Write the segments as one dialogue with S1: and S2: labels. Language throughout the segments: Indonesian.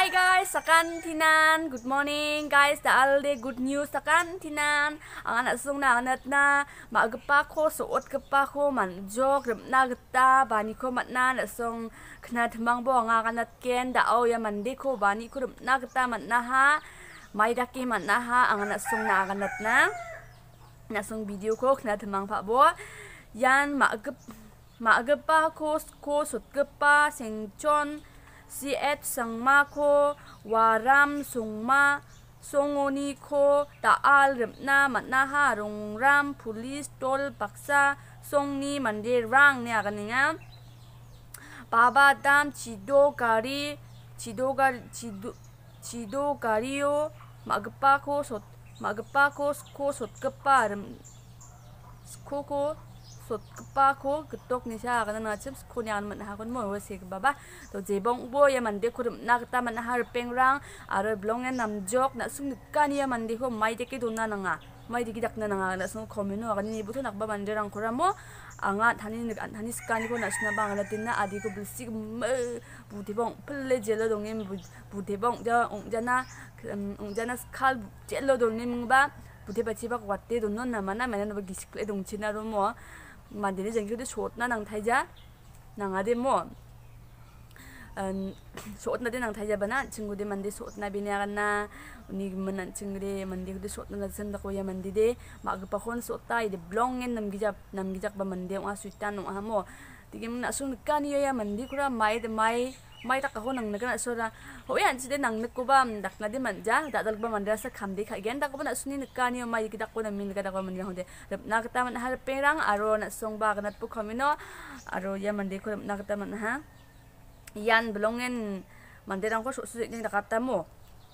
S1: Hi guys, sakan tinan. Good morning guys. Da alde good news sakan tinan. Ang anak sung na anat na ma gepa ko suot gepa ko man jok rem na geta bani ko mat na na sung kna thmang bo nga kanat ken da au ya mandi ko bani ko rem na geta man na ha. Mai daki man na ha ang anak sung na anat na. Na sung video ko kna thmang pa bo. Yan ma gep ma gepa ko ko sut gepa sengchon စီအက်ဆန်မာခိုဝါရမ်ဆုံမာဆုံငိုနီခိုတာအာလရမနာမနာဟာရုံရမ်ပိုလစ်တောလ်ပတ်ဆာဆုံနီမန်ဒီရန်ညာကနင်းဘာဘာတမ်ချီဒိုဂါရီချီဒိုဂါချီဒိုချီဒိုဂါရီယိုမဂပါခိုဆိုမဂပါခိုကိုဆိုကပါရမ်စကိုကို sot kpa ko gtok ni sha ga na chips ko ni an man ha kon mo wa se ba ba to je bong bo ya man de ko na ta man ha r peng rang a r blong en nam jok na sung ka ya man de ho mai nga mai de nga na sung ko mi no to nak ba man de mo a nga thani ni ga thani ko na sna ba ga la adi ko bu si e, bu de bong phle ja ong ja na ong ja na skal je la dong ni ba 부대바치바 왔대도 넌나 만나면은 뭐 만드는 전교도 좋나 난 타자 나가데 뭐 음, 소트나데 바나 친구데 만데 소트나 비냐가나 우니 만난 친구데 만데도 소트나 선다고야 만디데 마그파혼 소타이데 블롱엔 남기자 남기자 바와 수탄 와모 디게 나순 까니야 만디 마이 mai tak ho nang nagna sura? Oh ho yan si nang nako ba dak na di man ja da dal ba sa kham kha gen dak na suni ka o mai ki dak ko na min ka dak na ka man har perang aro na song ba ka na pu khamino aro ya mandi de ko na ka man ha yan belongen man ko so su ni dak mo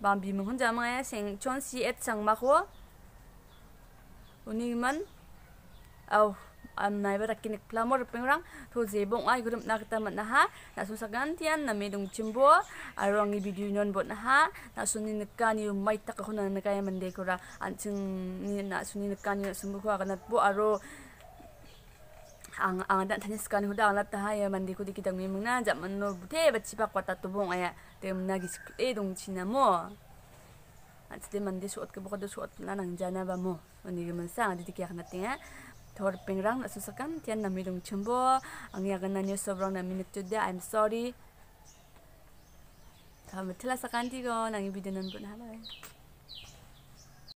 S1: bambi bi meng sing ya chon si et sang ma kho uni man au am nai ba rakin klamor rang to je bong ai gurum na kata man ha na su sagan tian na me chimbo arong i video non bon ha na suni ni nka ni mai tak khona na ka man de an chung ni na suni ni nka ni sumbu kho aganat bo aro ang ang dan tanya sekali huda la ta ya, mandi ku kita mi mungna jam no bute ba cipak wata tubong aya tem nagi e eh, dong cina mo at de mandi suot ke bokodo suot na nang jana ba mo mandi ge mensa di dikya kana tinga thor pengrang na susakan tian na mi dong chimbo ang ya kana ni sobrang na minute to dia i'm sorry Kamu telah sekanti kau nangi video nampun halai. Ya.